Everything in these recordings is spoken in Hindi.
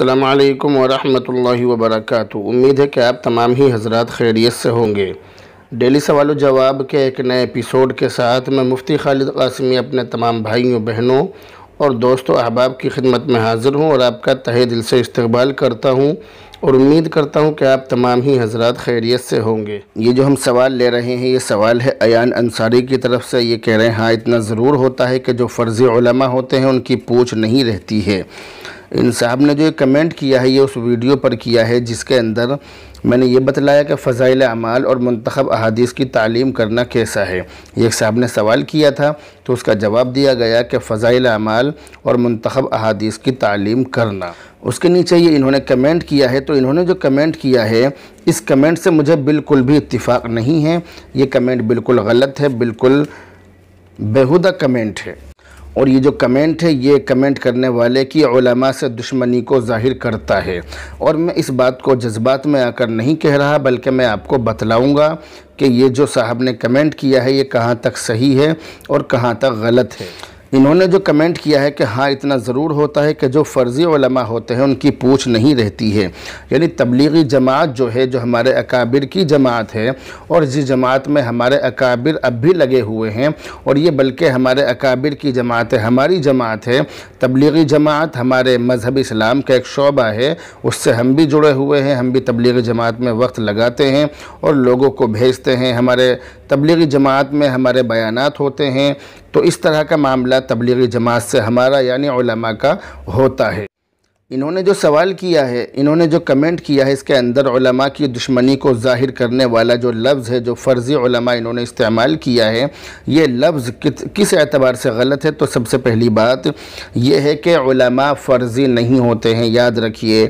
अल्लाम वरहमल वबरक उम्मीद है कि आप तमाम ही हजरत खैरियत से होंगे डेली सवाल जवाब के एक नए एपिसोड के साथ मैं मुफ्ती खालिद कासमी अपने तमाम भाइयों बहनों और दोस्तों अहबाब की खिदमत में हाज़िर हूँ और आपका तहे दिल से इस्तबाल करता हूँ और उम्मीद करता हूँ कि आप तमाम ही हजरत खैरियत से होंगे ये जो हम सवाल ले रहे हैं ये सवाल है अयान अंसारी की तरफ से ये कह रहे हैं हाँ इतना ज़रूर होता है कि जो फ़र्ज़ी होते हैं उनकी पूछ नहीं रहती है इन साहब ने जो कमेंट किया है ये उस वीडियो पर किया है जिसके अंदर मैंने ये बतलाया कि फ़ज़ाइल अमाल और मंतखब अहादीस की तालीम करना कैसा है ये साहब ने सवाल किया था तो उसका जवाब दिया गया कि फ़ज़ाइल अमाल और मंतखब अहादीस की तालीम करना उसके नीचे ये इन्होंने कमेंट किया है तो इन्होंने जो कमेंट किया है इस कमेंट से मुझे बिल्कुल भी इतफाक़ नहीं है ये कमेंट बिल्कुल गलत है बिल्कुल बेहुदा कमेंट है और ये जो कमेंट है ये कमेंट करने वाले की ओलमा से दुश्मनी को जाहिर करता है और मैं इस बात को जज्बात में आकर नहीं कह रहा बल्कि मैं आपको बतलाऊँगा कि ये जो साहब ने कमेंट किया है ये कहाँ तक सही है और कहाँ तक गलत है इन्होंने जो कमेंट किया है कि हाँ इतना ज़रूर होता है कि जो फ़र्ज़ी वलमा होते हैं उनकी पूछ नहीं रहती है यानी तबलीगी जमात जो है जो हमारे अकाबिर की जमात है और जिस जमात में हमारे अकाबिर अब भी लगे हुए हैं और ये बल्कि हमारे अकाबिर की जमात है हमारी जमात है तबलीगी जमात हमारे मजहब इस्लाम का एक शोबा है उससे हम भी जुड़े हुए हैं हम भी तबलीगी जमात में वक्त लगाते हैं और लोगों को भेजते हैं हमारे तबलीगी जमात में हमारे बयानात होते हैं तो इस तरह का मामला तबलीगी जमात से हमारा यानी का होता है इन्होंने जो सवाल किया है इन्होंने जो कमेंट किया है इसके अंदर उलमा की दुश्मनी को जाहिर करने वाला जो लफ्ज़ है जो फ़र्ज़ी उलमा इन्होंने इस्तेमाल किया है ये लफ्ज़ किस एतबार से गलत है तो सबसे पहली बात यह है कि उलमा फ़र्ज़ी नहीं होते हैं याद रखिए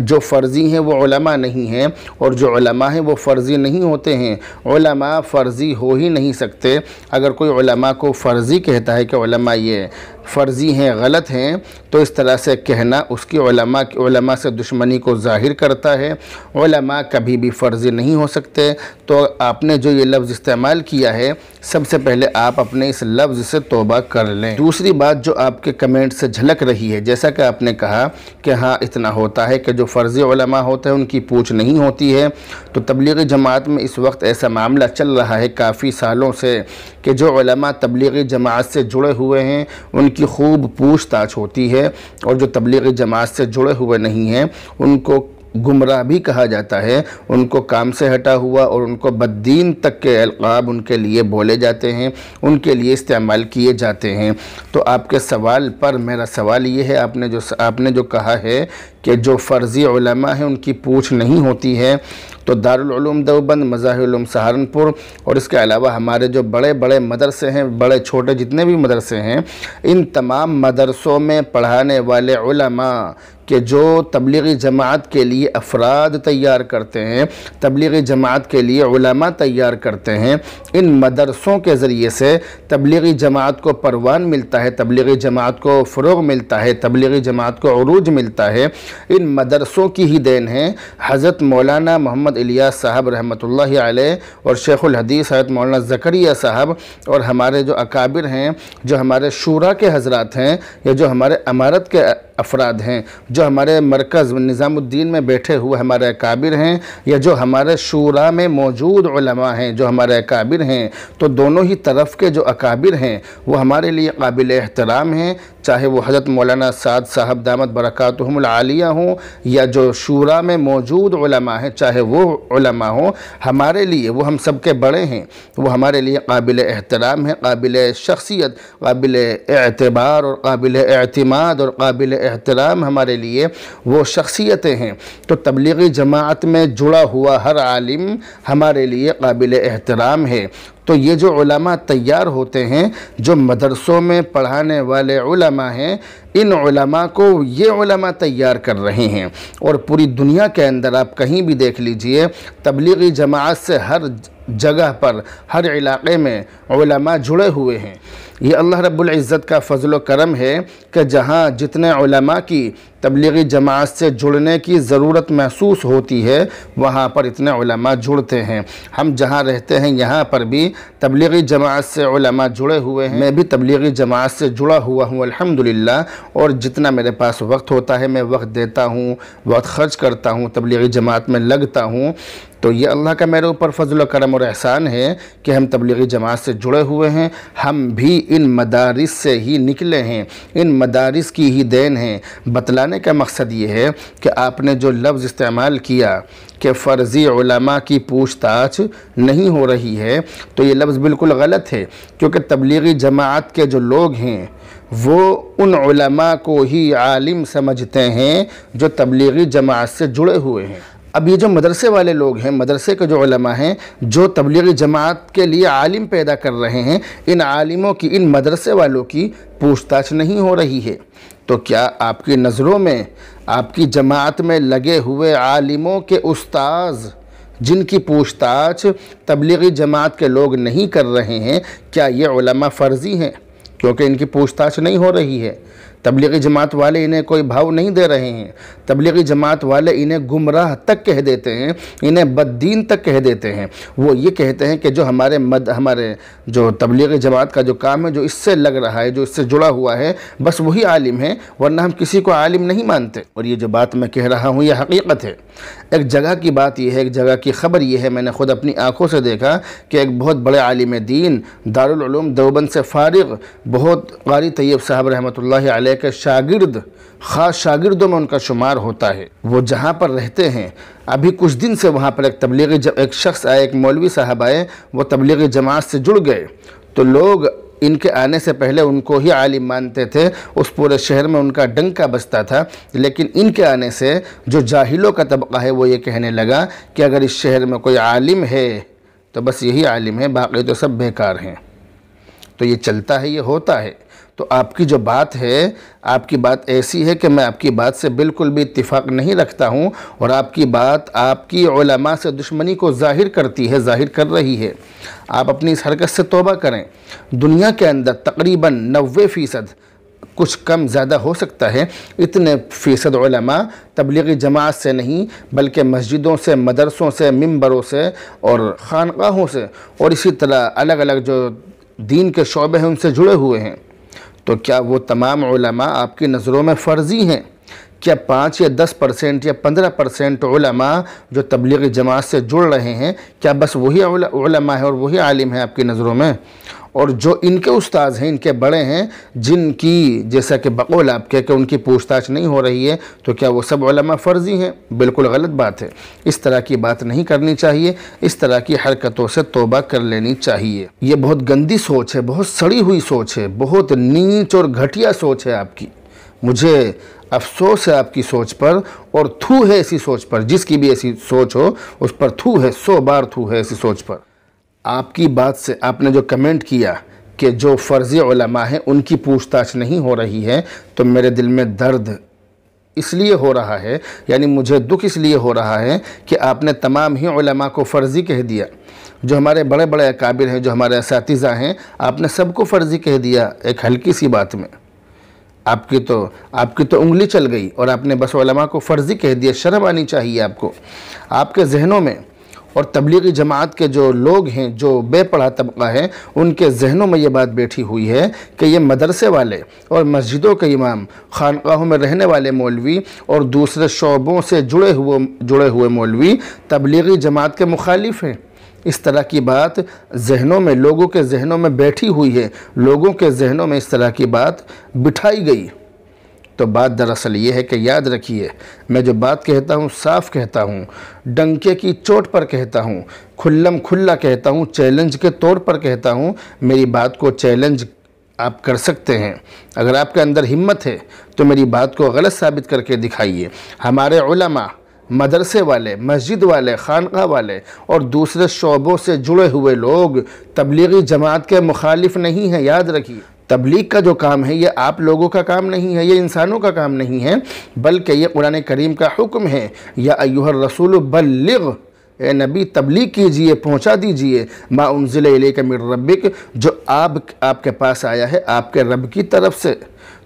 जो फ़र्ज़ी हैं वो उलमा नहीं हैं और जो उलमा हैं वो फ़र्ज़ी नहीं होते हैं उलमा फ़र्ज़ी हो ही नहीं सकते अगर कोई उलमा को फ़र्ज़ी कहता है कि उलमा ये फ़र्ज़ी हैं गलत हैं तो इस तरह से कहना उसकी से दुश्मनी को ज़ाहिर करता है कभी भी फ़र्ज़ी नहीं हो सकते तो आपने जो ये लफ्ज़ इस्तेमाल किया है सबसे पहले आप अपने इस लफ्ज़ से तोबा कर लें दूसरी बात जो आपके कमेंट से झलक रही है जैसा कि आपने कहा कि हाँ इतना होता है कि जो फ़र्ज़ी होते हैं उनकी पूछ नहीं होती है तो तबलीगी जमात में इस वक्त ऐसा मामला चल रहा है काफ़ी सालों से कि जो तबलीगी जमात से जुड़े हुए हैं उन की खूब पूछताछ होती है और जो तबलीगी जमात से जुड़े हुए नहीं हैं उनको गुमराह भी कहा जाता है उनको काम से हटा हुआ और उनको बददीन तक के अलकाब उनके लिए बोले जाते हैं उनके लिए इस्तेमाल किए जाते हैं तो आपके सवाल पर मेरा सवाल ये है आपने जो आपने जो कहा है कि जो फ़र्ज़ी हैं उनकी पूछ नहीं होती है तो दारुलूम देवबंद मज़ाहिलम सहारनपुर और इसके अलावा हमारे जो बड़े बड़े मदरसे हैं बड़े छोटे जितने भी मदरसे हैं इन तमाम मदरसों में पढ़ाने वाले कि जो तबलीगी जमात के लिए अफराद तैयार करते हैं तबलीगी जमात के लिए उलमा तैयार करते हैं इन मदरसों के ज़रिए से तबलीगी जमात को परवान मिलता है तबलीगी जमात को फ़रोग मिलता है तबलीगी जमात को अरूज मिलता है इन मदरसों की ही देन है हज़रत मौलाना मोहम्मद इलियास साहब रहमत और शेख़ुलहदीस हज़रत मौलाना ज़करिया साहब और हमारे जो अकाबिर हैं जो हमारे शूरा के हजरात हैं या जो हमारे अमारत के अफराद हैं जो हमारे मरकज़ निज़ामुद्दीन में बैठे हुए हमारे काबिर हैं या जो हमारे शूरा में मौजूद हैं जो हमारे काबिर हैं तो दोनों ही तरफ के जो अकाबिर हैं वो हमारे लिए काबिल एहतराम हैं चाहे वो हज़रत मौलाना साद साहब दामद बरक़ात आलिया हों या जो शूरा में मौजूद हैं चाहे वो हों हमारे लिए वो हम सब के बड़े हैं वो हमारे लिए काबिल एहतराम हैं काबिल शख्सियत काबिल एतबार और काबिल अतमाद और काबिल एहतराम हमारे लिए लिए वो शख्सियतें हैं तो तबलीगी जमात में जुड़ा हुआ हर आलिम हमारे लिए काबिल एहतराम है तो ये जो उलमा तैयार होते हैं जो मदरसों में पढ़ाने वाले उलमा हैं इन उलमा को ये उलमा तैयार कर रहे हैं और पूरी दुनिया के अंदर आप कहीं भी देख लीजिए तबलीगी जमात से हर जगह पर हर इलाके में उलमा जुड़े हुए हैं ये अल्लाह रब्बुल इज़्ज़त का फजल करम है कि जहाँ जितने उलमा की तबलीगी जमात से जुड़ने की ज़रूरत महसूस होती है वहाँ पर इतने जुड़ते हैं हम जहाँ रहते हैं यहाँ पर भी तबलीगी जमात से जुड़े हुए हैं मैं भी तबलीगी जमात से जुड़ा हुआ हूँ अल्हम्दुलिल्लाह और जितना मेरे पास वक्त होता है मैं वक्त देता हूँ वक्त खर्च करता हूँ तबलीगी जमात में लगता हूँ तो ये अल्लाह का मेरे ऊपर फजल करम और एहसान है कि हम तबलीगी जमात से जुड़े हुए हैं हम भी इन मदारस से ही निकले हैं इन मदारस की ही देन हैं बतलाने कहने का मकसद ये है कि आपने जो लफ्ज़ इस्तेमाल किया कि फ़र्ज़ी ओलमा की पूछताछ नहीं हो रही है तो ये लफ्ज़ बिल्कुल गलत है क्योंकि तबलीगी जमात के जो लोग हैं वो उन को ही आलिम समझते हैं जो तबलीगी जमात से जुड़े हुए हैं अब ये जो मदरसे वाले लोग हैं मदरसे के जो उलमा हैं जो तबलीगी जमात के लिए आलिम पैदा कर रहे हैं इन आलिमों की इन मदरसे वालों की पूछताछ नहीं हो रही है तो क्या आपकी नज़रों में आपकी जमात में लगे हुए आलिमों के उस्ताज़ जिनकी पूछताछ तबलीगी जमात के लोग नहीं कर रहे हैं क्या ये फ़र्ज़ी हैं क्योंकि इनकी पूछताछ नहीं हो रही है तबलीगी जमात वाले इन्हें कोई भाव नहीं दे रहे हैं तबलीगी जमात वाले इन्हें गुमराह तक कह देते हैं इन्हें बददीन तक कह देते हैं वो ये कहते हैं कि जो हमारे मद हमारे जो तबलीगी जमात का जो काम है जो इससे लग रहा है जो इससे जुड़ा हुआ है बस वही आलिम है वरना हम किसी को आलिम नहीं मानते और ये जो बात मैं कह रहा हूँ यह हकीकत है एक जगह की बात यह है एक जगह की ख़बर यह है मैंने ख़ुद अपनी आंखों से देखा कि एक बहुत बड़े आलिम दीन दारुलूम देवबंद से फारिग बहुत गारी तैयब साहब रहमत आल के शागिर्द ख़ास शागिर्दों में उनका शुमार होता है वो जहाँ पर रहते हैं अभी कुछ दिन से वहाँ पर एक तबलीगी जब एक शख्स आए एक मौलवी साहब आए वो तबलीगी जमात से जुड़ गए तो लोग इनके आने से पहले उनको ही आलिम मानते थे उस पूरे शहर में उनका डंका बसता था लेकिन इनके आने से जो जाहिलों का तबका है वो ये कहने लगा कि अगर इस शहर में कोई आलिम है तो बस यही आलिम है बाकी तो सब बेकार हैं तो ये चलता है ये होता है तो आपकी जो बात है आपकी बात ऐसी है कि मैं आपकी बात से बिल्कुल भी इतफाक़ नहीं रखता हूँ और आपकी बात आपकी ओलमा से दुश्मनी को जाहिर करती है जाहिर कर रही है आप अपनी इस हरकत से तोबा करें दुनिया के अंदर तकरीबन नबे फ़ीसद कुछ कम ज़्यादा हो सकता है इतने फ़ीसद तबलीगी जमात से नहीं बल्कि मस्जिदों से मदरसों से मंबरों से और ख़ानक़ाहों से और इसी तरह अलग अलग जो दीन के शोबे हैं उनसे जुड़े हुए हैं तो क्या वो तमाम उलमा आपकी नज़रों में फ़र्जी हैं क्या पाँच या दस परसेंट या पंद्रह परसेंट उलमा जो तबलीगी जमात से जुड़ रहे हैं क्या बस वही उलमा है और वही आलिम है आपकी नज़रों में और जो इनके उस्ताद हैं इनके बड़े हैं जिनकी जैसा कि बकौल कह के उनकी पूछताछ नहीं हो रही है तो क्या वो सब उलमा फ़र्जी हैं बिल्कुल गलत बात है इस तरह की बात नहीं करनी चाहिए इस तरह की हरकतों से तोबा कर लेनी चाहिए ये बहुत गंदी सोच है बहुत सड़ी हुई सोच है बहुत नीच और घटिया सोच है आपकी मुझे अफसोस है आपकी सोच पर और थू है ऐसी सोच पर जिसकी भी ऐसी सोच हो उस पर थू है सौ बार थू है ऐसी सोच पर आपकी बात से आपने जो कमेंट किया कि जो फ़र्ज़ी हैं उनकी पूछताछ नहीं हो रही है तो मेरे दिल में दर्द इसलिए हो रहा है यानी मुझे दुख इसलिए हो रहा है कि आपने तमाम ही उलमा को फ़र्ज़ी कह दिया जो हमारे बड़े बड़े अकाबिर हैं जो हमारे इस हैं आपने सबको फ़र्ज़ी कह दिया एक हल्की सी बात में आपकी तो आपकी तो उंगली चल गई और आपने बस उलमा को फ़र्ज़ी कह दिया शर्म आनी चाहिए आपको आपके जहनों में और तबलीगी जमात के जो लोग हैं जो बेपढ़ा तबका है उनके जहनों में ये बात बैठी हुई है कि ये मदरसे वाले और मस्जिदों के इमाम खानकाहों में रहने वाले मौलवी और दूसरे शोबों से जुड़े हुए जुड़े हुए मौलवी तबलीगी जमात के मुखालिफ हैं इस तरह की बात जहनों में लोगों के जहनों में बैठी हुई है लोगों के जहनों में इस तरह की बात बिठाई गई तो बात दरअसल ये है कि याद रखिए मैं जो बात कहता हूँ साफ कहता हूँ डंके की चोट पर कहता हूँ खुल्लम खुल्ला कहता हूँ चैलेंज के तौर पर कहता हूँ मेरी बात को चैलेंज आप कर सकते हैं अगर आपके अंदर हिम्मत है तो मेरी बात को गलत साबित करके दिखाइए हमारे उलमा मदरसे वाले मस्जिद वाले खानका वाले और दूसरे शोबों से जुड़े हुए लोग तबलीगी जमात के मुखालिफ नहीं हैं याद रखिए तबलीग का जो काम है ये आप लोगों का काम नहीं है ये इंसानों का काम नहीं है बल्कि ये कुरान करीम का हुक्म है या अयूहर रसूल बल्लिग ए नबी तबलीग कीजिए पहुंचा दीजिए माँ जिले का मिर रबिक जो आप आपके पास आया है आपके रब की तरफ से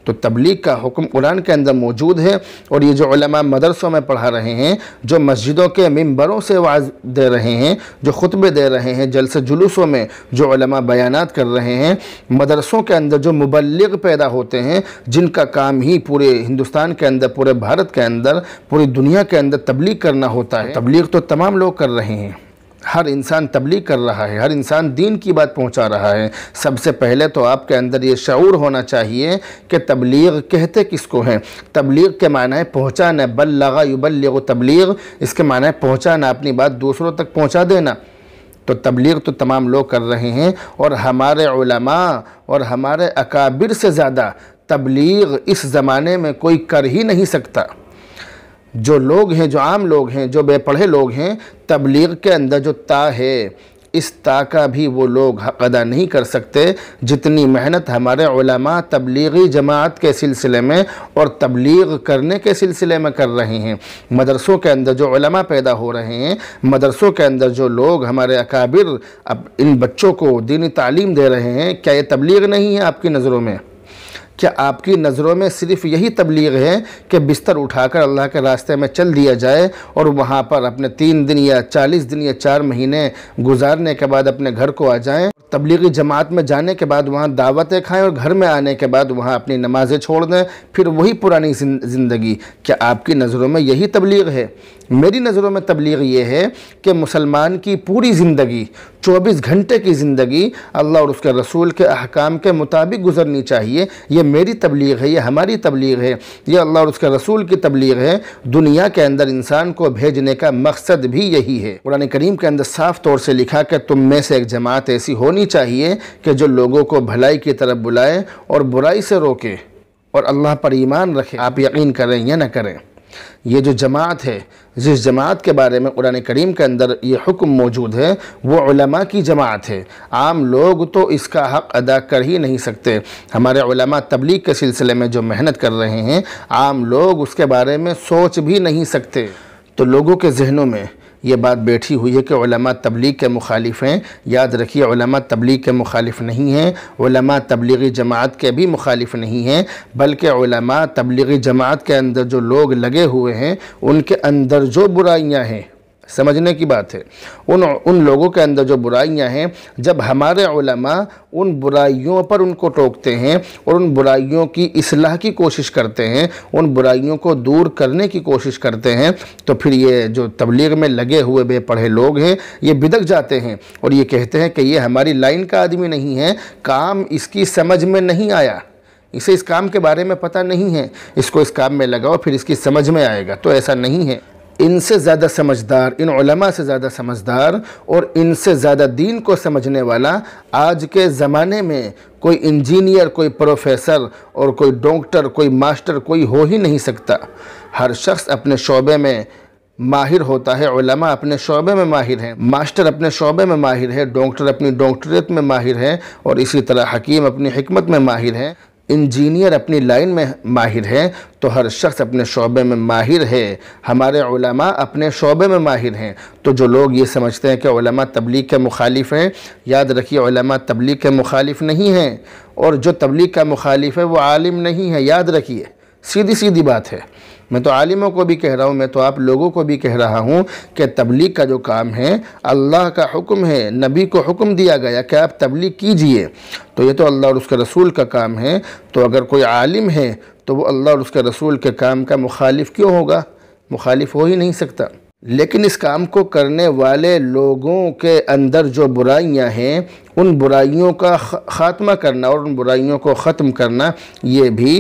तो तबलीग का हुक्म कुरान के अंदर मौजूद है और ये जो मदरसों में पढ़ा रहे हैं जो मस्जिदों के मंबरों से आवाज़ दे रहे हैं जो खुतबे दे रहे हैं जलसे जुलूसों में जो बयान कर रहे हैं मदरसों के अंदर जो मुबलग पैदा होते हैं जिनका काम ही पूरे हिंदुस्तान के अंदर पूरे भारत के अंदर पूरी दुनिया के अंदर तबलीग करना होता है तबलीग तो तमाम लोग कर रहे हैं हर इंसान तबलीग कर रहा है हर इंसान दीन की बात पहुंचा रहा है सबसे पहले तो आपके अंदर ये शूर होना चाहिए कि तबलीग कहते किसको हैं तबलीग के माना पहुँचाना बल लगा युबल तबलीग इसके माना पहुँचाना अपनी बात दूसरों तक पहुँचा देना तो तबलीग तो तमाम लोग कर रहे हैं और हमारे और हमारे अकाबिर से ज़्यादा तबलीग इस ज़माने में कोई कर ही नहीं सकता जो लोग हैं जो आम लोग हैं जो बेपढ़े लोग हैं तबलीग के अंदर जो ता है इस ता का भी वो लोग हक अदा नहीं कर सकते जितनी मेहनत हमारे उलमा तबलीगी जमात के सिलसिले में और तबलीग करने के सिलसिले में कर रहे हैं मदरसों के अंदर जो उलमा पैदा हो रहे हैं मदरसों के अंदर जो लोग हमारे अकाबिर अब इन बच्चों को दीनी तालीम दे रहे हैं क्या ये तबलीग नहीं है आपकी नज़रों में क्या आपकी नज़रों में सिर्फ यही तबलीग है कि बिस्तर उठाकर अल्लाह के रास्ते में चल दिया जाए और वहाँ पर अपने तीन दिन या चालीस दिन या चार महीने गुजारने के बाद अपने घर को आ जाएँ तबलीगी जमात में जाने के बाद वहाँ दावतें खाएँ और घर में आने के बाद वहाँ अपनी नमाज़ें छोड़ दें फिर वही पुरानी ज़िंदगी क्या आपकी नज़रों में यही तबलीग है मेरी नज़रों में तबलीग ये है कि मुसलमान की पूरी ज़िंदगी चौबीस घंटे की ज़िंदगी अल्लाह और उसके रसूल के अहकाम के मुताबिक गुजरनी चाहिए यह मेरी तबलीग है यह हमारी तबलीग है यह अल्लाह और उसके रसूल की तबलीग है दुनिया के अंदर इंसान को भेजने का मकसद भी यही है कुरान करीम के अंदर साफ़ तौर से लिखा कि तुम में से एक जमात ऐसी होनी चाहिए कि जो लोगों को भलाई की तरफ बुलाए और बुराई से रोके और अल्लाह पर ईमान रखे आप यकीन करें या ना करें ये जो जमात है जिस जमात के बारे में कुरान करीम के अंदर ये हुक्म मौजूद है वो उलमा की जमात है आम लोग तो इसका हक़ अदा कर ही नहीं सकते हमारे उलमा तबलीग के सिलसिले में जो मेहनत कर रहे हैं आम लोग उसके बारे में सोच भी नहीं सकते तो लोगों के जहनों में ये बात बैठी हुई है कि ओलमा तबलीग के मुखालिफ हैं याद रखिए ओलमा तबलीग के मुखालिफ नहीं हैं तबलीगी जमात के भी मुखालिफ नहीं हैं बल्कि तबलीगी जमात के अंदर जो लोग लगे हुए हैं उनके अंदर जो बुराइयाँ हैं समझने की बात है उन उन लोगों के अंदर जो बुराइयां हैं जब हमारे उन बुराइयों पर उनको टोकते हैं और उन बुराइयों की असलाह की कोशिश करते हैं उन बुराइयों को दूर करने की कोशिश करते हैं तो फिर ये जो तबलीग में लगे हुए बेपढ़े लोग हैं ये बिदक जाते हैं और ये कहते हैं कि ये हमारी लाइन का आदमी नहीं है काम इसकी समझ में नहीं आया इसे इस काम के बारे में पता नहीं है इसको इस काम में लगाओ फिर इसकी समझ में आएगा तो ऐसा नहीं है इनसे ज़्यादा समझदार इन उलमा से ज़्यादा समझदार और इनसे ज़्यादा दीन को समझने वाला आज के ज़माने में कोई इंजीनियर कोई प्रोफेसर और कोई डॉक्टर कोई मास्टर कोई हो ही नहीं सकता हर शख्स अपने शोबे में माहिर होता है उलमा अपने शोबे में माहिर हैं मास्टर अपने शोबे में माहिर है डॉक्टर अपनी डॉक्टरेट में माहिर है और इसी तरह हकीम अपनी हमत में माहिर हैं इंजीनियर अपनी लाइन में माहिर हैं तो हर शख्स अपने शोबे में माहिर है हमारे उलमा अपने शोबे में माहिर हैं तो जो लोग ये समझते हैं कि उलमा तबलीग के मुखालिफ हैं याद रखिए उलमा तबलीग के मुखालिफ नहीं हैं और जो तबलीग का मुखालिफ है वो आलिम नहीं है याद रखिए सीधी सीधी बात है मैं तो आलिमों को भी कह रहा हूँ मैं तो आप लोगों को भी कह रहा हूँ कि तबलीग का जो काम है अल्लाह का हुक्म है नबी को हुक्म दिया गया कि आप तबलीग कीजिए तो ये तो अल्लाह और उसके रसूल का काम है तो अगर कोई आलिम है तो वो अल्लाह और उसके रसूल के काम का मुखालिफ क्यों होगा मुखालिफ हो ही नहीं सकता लेकिन इस काम को करने वाले लोगों के अंदर जो बुराइयां हैं उन बुराइयों का ख़ात्मा करना और उन बुराइयों को ख़त्म करना ये भी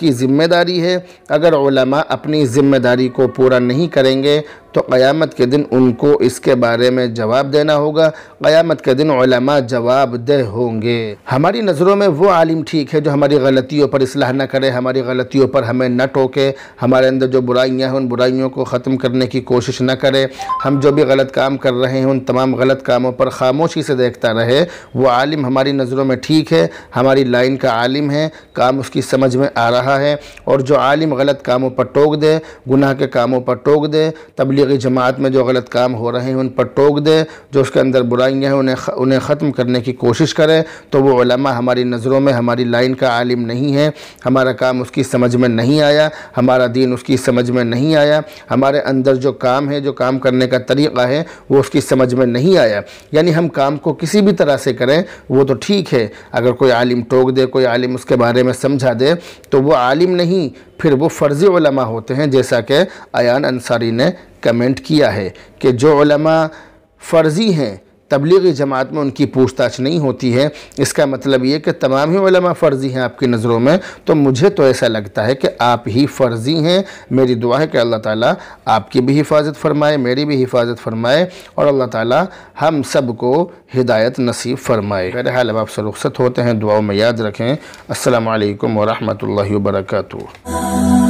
की ज़िम्मेदारी है अगर ओलमा अपनी ज़िम्मेदारी को पूरा नहीं करेंगे तो क़यामत के दिन उनको इसके बारे में जवाब देना होगा क़यामत के दिन ओलमा जवाब दे होंगे हमारी नज़रों में वो आलिम ठीक है जो हमारी गलतियों पर असलाह न करे हमारी गलतियों पर हमें न टोके हमारे अंदर जो बुराइयाँ हैं उन बुराइयों को ख़त्म करने की कोशिश न करे हम जो भी गलत काम कर रहे हैं उन तमाम गलत कामों पर खामोशी से देखता का रहे वो आलिम हमारी नज़रों में ठीक है हमारी लाइन का आलिम है काम उसकी समझ में आ रहा है और जो आलिम गलत कामों पर टोक दे गुनाह के कामों पर टोक दे तबलीगी जमात में जो गलत काम हो रहे हैं उन पर टोक दे जो उसके अंदर बुराइयाँ हैं उन्हें उन्हें ख़त्म करने की कोशिश करें तो वो हमारी नज़रों में हमारी लाइन का आलिम नहीं है हमारा काम उसकी समझ में नहीं आया हमारा दीन उसकी समझ में नहीं आया हमारे अंदर जो काम है जो काम करने का तरीक़ा है वो उसकी समझ में नहीं आया यानी हम काम को किसी किसी भी तरह से करें वो तो ठीक है अगर कोई आलिम टोक दे कोई आलिम उसके बारे में समझा दे तो वो आलिम नहीं फिर वो फ़र्ज़ी ओलमा होते हैं जैसा कि अयान अंसारी ने कमेंट किया है कि जो फ़र्ज़ी हैं तबलीगी जमात में उनकी पूछताछ नहीं होती है इसका मतलब ये कि तमाम ही वलमा फ़र्ज़ी हैं आपकी नज़रों में तो मुझे तो ऐसा लगता है कि आप ही फ़र्ज़ी हैं मेरी दुआ है कि अल्लाह ताला आपकी भी हिफाजत फरमाए मेरी भी हिफाजत फरमाए और अल्लाह ताला हम सब को हिदायत नसीब फरमाए हाल अब आपसे रुख्सत होते हैं दुआओं में याद रखें असल वरहमल वर्का